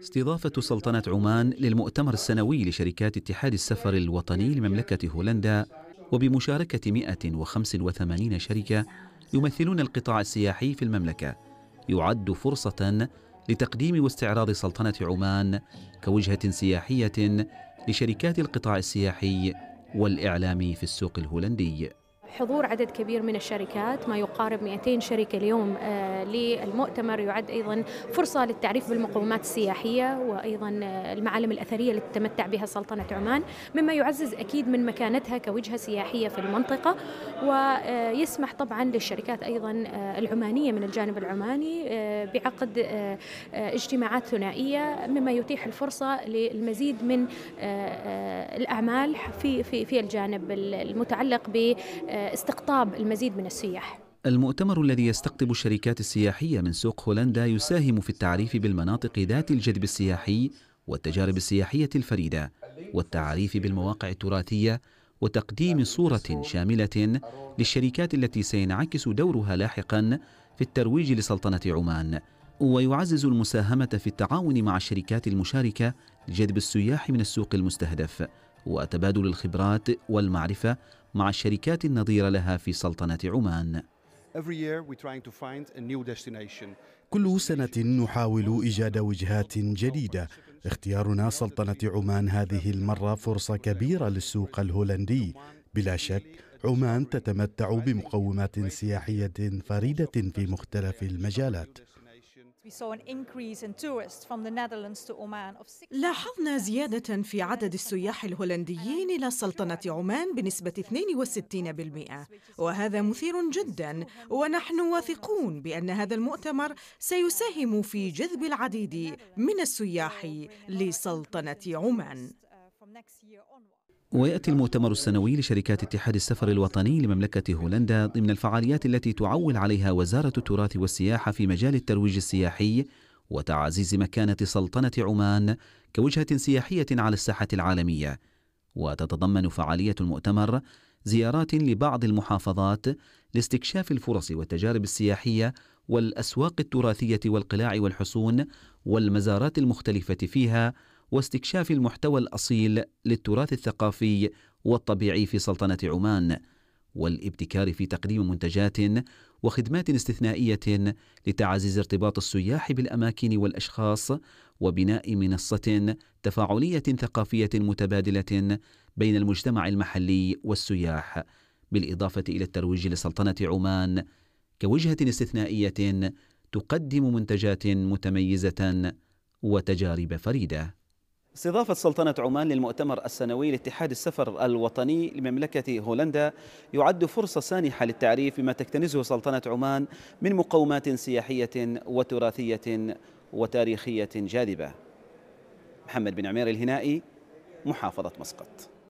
استضافة سلطنة عمان للمؤتمر السنوي لشركات اتحاد السفر الوطني لمملكة هولندا وبمشاركة 185 شركة يمثلون القطاع السياحي في المملكة يعد فرصة لتقديم واستعراض سلطنة عمان كوجهة سياحية لشركات القطاع السياحي والإعلام في السوق الهولندي حضور عدد كبير من الشركات ما يقارب 200 شركة اليوم آه، للمؤتمر يعد أيضا فرصة للتعريف بالمقومات السياحية وأيضا آه، المعالم الأثرية التي تتمتع بها سلطنة عمان مما يعزز أكيد من مكانتها كوجهة سياحية في المنطقة ويسمح آه، طبعا للشركات أيضا العمانية من الجانب العماني بعقد اجتماعات ثنائية مما يتيح الفرصة للمزيد من الأعمال في في في الجانب المتعلق ب استقطاب المزيد من السياح المؤتمر الذي يستقطب الشركات السياحية من سوق هولندا يساهم في التعريف بالمناطق ذات الجذب السياحي والتجارب السياحية الفريدة والتعريف بالمواقع التراثية وتقديم صورة شاملة للشركات التي سينعكس دورها لاحقا في الترويج لسلطنة عمان ويعزز المساهمة في التعاون مع الشركات المشاركة لجذب السياح من السوق المستهدف وتبادل الخبرات والمعرفة مع الشركات النظيرة لها في سلطنة عمان كل سنة نحاول إيجاد وجهات جديدة اختيارنا سلطنة عمان هذه المرة فرصة كبيرة للسوق الهولندي بلا شك عمان تتمتع بمقومات سياحية فريدة في مختلف المجالات لاحظنا زيادة في عدد السياح الهولنديين إلى سلطنة عمان بنسبة 62% وهذا مثير جدا ونحن واثقون بأن هذا المؤتمر سيساهم في جذب العديد من السياح لسلطنة عمان ويأتي المؤتمر السنوي لشركات اتحاد السفر الوطني لمملكة هولندا ضمن الفعاليات التي تعول عليها وزارة التراث والسياحة في مجال الترويج السياحي وتعزيز مكانة سلطنة عمان كوجهة سياحية على الساحة العالمية وتتضمن فعالية المؤتمر زيارات لبعض المحافظات لاستكشاف الفرص والتجارب السياحية والأسواق التراثية والقلاع والحصون والمزارات المختلفة فيها واستكشاف المحتوى الاصيل للتراث الثقافي والطبيعي في سلطنه عمان والابتكار في تقديم منتجات وخدمات استثنائيه لتعزيز ارتباط السياح بالاماكن والاشخاص وبناء منصه تفاعليه ثقافيه متبادله بين المجتمع المحلي والسياح بالاضافه الى الترويج لسلطنه عمان كوجهه استثنائيه تقدم منتجات متميزه وتجارب فريده استضافة سلطنة عمان للمؤتمر السنوي لاتحاد السفر الوطني لمملكة هولندا يعد فرصة سانحة للتعريف بما تكتنزه سلطنة عمان من مقومات سياحية وتراثية وتاريخية جاذبة محمد بن عمير الهنائي محافظة مسقط